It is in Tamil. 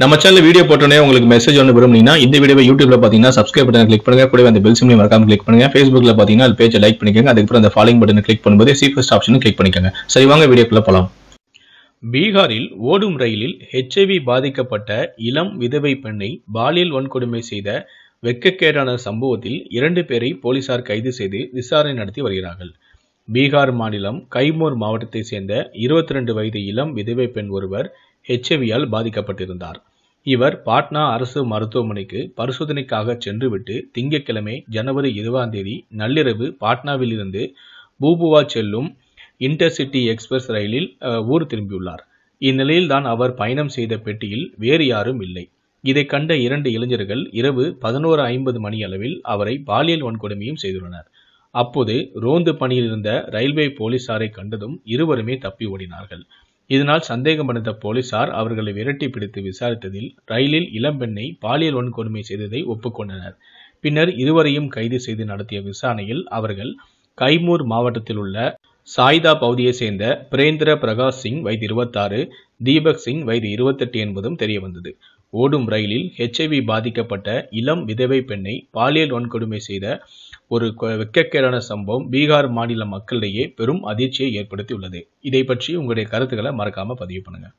நம்ம சேனல் வீடியோ போட்டோன்னே உங்களுக்கு மெசேஜ் ஒன்று விரும்புனீங்கன்னா இந்த வீடியோ யூடியூப்ல பார்த்தீங்கன்னா சப்ஸ்கிரைப் பட்டன் கிளிக் பண்ணுங்க கூட அந்த பெல் சிம்லையும் மறக்காம கிளிக் பண்ணுங்க ஃபேஸ்புக்ல பார்த்தீங்கன்னா அது பேஜை லைக் பண்ணிக்கோங்க அதுக்கப்புறம் அந்த ஃபாலோயிங் பட்டன் கிளிக் பண்ணும்போது சீஃபஸ்ட் ஆப்ஷனும் கிளிக் பண்ணிக்கோங்க சரி வாங்க வீடியோக்குள்ள போகலாம் பீகாரில் ஓடும் ரயிலில் ஹெச்ஐவி பாதிக்கப்பட்ட இளம் விதவை பெண்ணை பாலியல் வன்கொடுமை செய்த வெக்கக்கேடான சம்பவத்தில் இரண்டு பேரை போலீசார் கைது செய்து விசாரணை நடத்தி வருகிறார்கள் பீகார் மாநிலம் கைமூர் மாவட்டத்தைச் சேர்ந்த இருபத்தி ரெண்டு வயது இளம் விதவை பெண் ஒருவர் ஹெச்ஐவியால் பாதிக்கப்பட்டிருந்தார் இவர் பாட்னா அரசு மருத்துவமனைக்கு பரிசோதனைக்காக சென்றுவிட்டு திங்கட்கிழமை ஜனவரி இருபதாம் தேதி நள்ளிரவு பாட்னாவிலிருந்து பூபுவா செல்லும் இன்டர்சிட்டி எக்ஸ்பிரஸ் ரயிலில் ஊர் திரும்பியுள்ளார் இந்நிலையில்தான் அவர் பயணம் செய்த பெட்டியில் வேறு யாரும் இல்லை இதை கண்ட இரண்டு இளைஞர்கள் இரவு பதினோரு ஐம்பது மணி அளவில் அவரை பாலியல் வன்கொடுமையும் செய்துள்ளனர் அப்போது ரோந்து பணியில் இருந்த ரயில்வே போலீசாரை கண்டதும் இருவருமே தப்பி ஓடினார்கள் இதனால் சந்தேகம் அடைந்த போலீசார் அவர்களை விரட்டி பிடித்து விசாரித்ததில் ரயிலில் இளம்பெண்ணை பாலியல் வன்கொடுமை செய்ததை ஒப்புக்கொண்டனர் பின்னர் இருவரையும் கைது செய்து நடத்திய விசாரணையில் அவர்கள் கைமூர் மாவட்டத்தில் உள்ள சாய்தா பகுதியை சேர்ந்த பிரேந்திர பிரகாஷ் சிங் வயது இருபத்தாறு தீபக் சிங் வயது இருபத்தெட்டு என்பதும் தெரியவந்தது ஓடும் ரயிலில் ஹெச்ஐவி பாதிக்கப்பட்ட இளம் விதவை பெண்ணை பாலியல் வன்கொடுமை செய்த ஒரு வெக்கக்கேடான சம்பவம் பீகார் மாநில மக்களிடையே பெரும் அதிர்ச்சியை ஏற்படுத்தி உள்ளது இதை பற்றி உங்களுடைய கருத்துக்களை மறக்காம பதிவு பண்ணுங்க